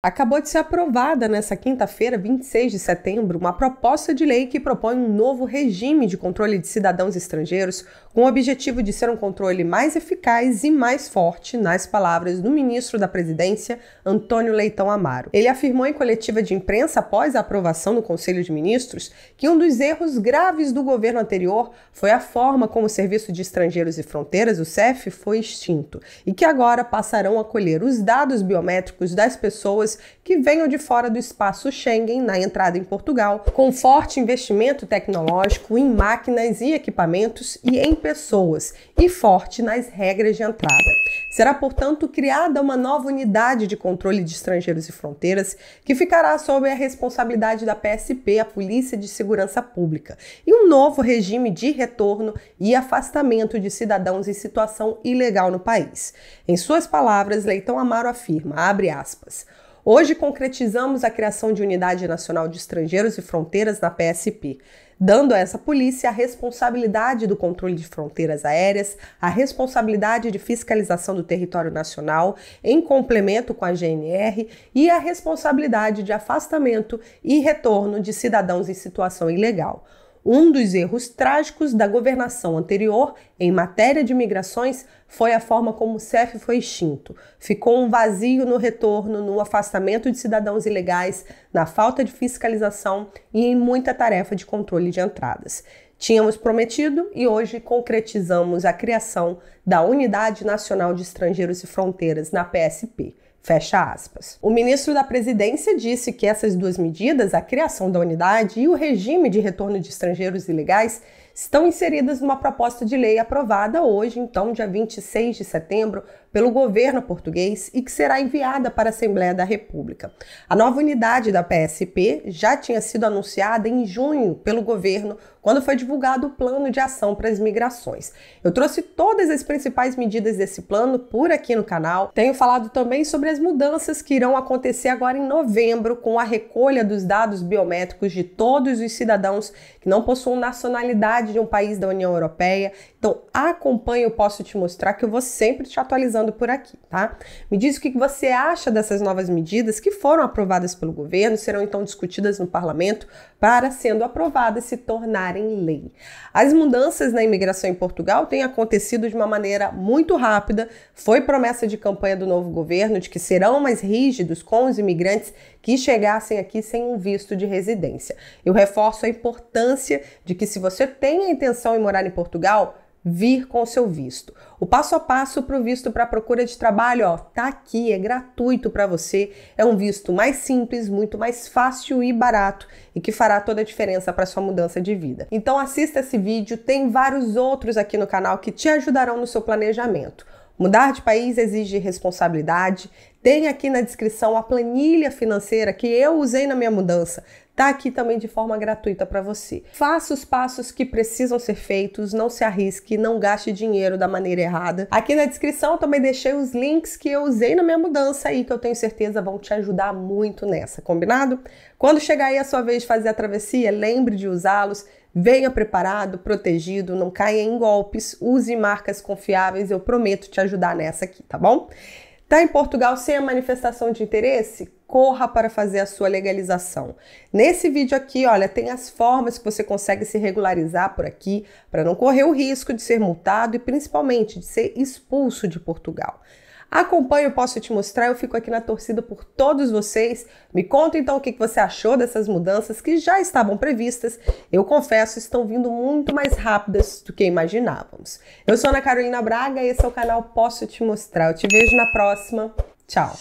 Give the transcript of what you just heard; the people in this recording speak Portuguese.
Acabou de ser aprovada nesta quinta-feira, 26 de setembro, uma proposta de lei que propõe um novo regime de controle de cidadãos estrangeiros com o objetivo de ser um controle mais eficaz e mais forte, nas palavras do ministro da Presidência, Antônio Leitão Amaro. Ele afirmou em coletiva de imprensa após a aprovação no Conselho de Ministros que um dos erros graves do governo anterior foi a forma como o Serviço de Estrangeiros e Fronteiras, o SEF, foi extinto e que agora passarão a colher os dados biométricos das pessoas que venham de fora do espaço Schengen na entrada em Portugal, com forte investimento tecnológico em máquinas e equipamentos e em pessoas pessoas e forte nas regras de entrada. Será, portanto, criada uma nova unidade de controle de estrangeiros e fronteiras que ficará sob a responsabilidade da PSP, a Polícia de Segurança Pública, e um novo regime de retorno e afastamento de cidadãos em situação ilegal no país. Em suas palavras, Leitão Amaro afirma, abre aspas, Hoje concretizamos a criação de Unidade Nacional de Estrangeiros e Fronteiras na PSP, dando a essa polícia a responsabilidade do controle de fronteiras aéreas, a responsabilidade de fiscalização do território nacional, em complemento com a GNR, e a responsabilidade de afastamento e retorno de cidadãos em situação ilegal. Um dos erros trágicos da governação anterior em matéria de migrações foi a forma como o CEF foi extinto. Ficou um vazio no retorno, no afastamento de cidadãos ilegais, na falta de fiscalização e em muita tarefa de controle de entradas. Tínhamos prometido e hoje concretizamos a criação da Unidade Nacional de Estrangeiros e Fronteiras, na PSP. Fecha aspas. O ministro da Presidência disse que essas duas medidas, a criação da unidade e o regime de retorno de estrangeiros ilegais, estão inseridas numa proposta de lei aprovada hoje, então, dia 26 de setembro, pelo governo português e que será enviada para a Assembleia da República. A nova unidade da PSP já tinha sido anunciada em junho pelo governo, quando foi divulgado o plano de ação para as migrações. Eu trouxe todas as principais medidas desse plano por aqui no canal. Tenho falado também sobre as as mudanças que irão acontecer agora em novembro com a recolha dos dados biométricos de todos os cidadãos que não possuam nacionalidade de um país da União Europeia então acompanha, eu posso te mostrar que eu vou sempre te atualizando por aqui, tá? Me diz o que você acha dessas novas medidas que foram aprovadas pelo governo, serão então discutidas no parlamento para sendo aprovadas se tornarem lei. As mudanças na imigração em Portugal têm acontecido de uma maneira muito rápida. Foi promessa de campanha do novo governo de que serão mais rígidos com os imigrantes que chegassem aqui sem um visto de residência. Eu reforço a importância de que se você tem a intenção de morar em Portugal, vir com o seu visto. O passo a passo para o visto para procura de trabalho, ó, tá aqui, é gratuito para você. É um visto mais simples, muito mais fácil e barato e que fará toda a diferença para sua mudança de vida. Então assista esse vídeo, tem vários outros aqui no canal que te ajudarão no seu planejamento. Mudar de país exige responsabilidade, tem aqui na descrição a planilha financeira que eu usei na minha mudança. Tá aqui também de forma gratuita para você. Faça os passos que precisam ser feitos, não se arrisque, não gaste dinheiro da maneira errada. Aqui na descrição eu também deixei os links que eu usei na minha mudança aí que eu tenho certeza vão te ajudar muito nessa, combinado? Quando chegar aí a sua vez de fazer a travessia, lembre de usá-los. Venha preparado, protegido, não caia em golpes, use marcas confiáveis, eu prometo te ajudar nessa aqui, tá bom? Está em Portugal sem a manifestação de interesse? Corra para fazer a sua legalização. Nesse vídeo aqui, olha, tem as formas que você consegue se regularizar por aqui para não correr o risco de ser multado e principalmente de ser expulso de Portugal. Acompanhe Posso Te Mostrar, eu fico aqui na torcida por todos vocês. Me conta então o que você achou dessas mudanças que já estavam previstas. Eu confesso, estão vindo muito mais rápidas do que imaginávamos. Eu sou Ana Carolina Braga e esse é o canal Posso Te Mostrar. Eu te vejo na próxima. Tchau!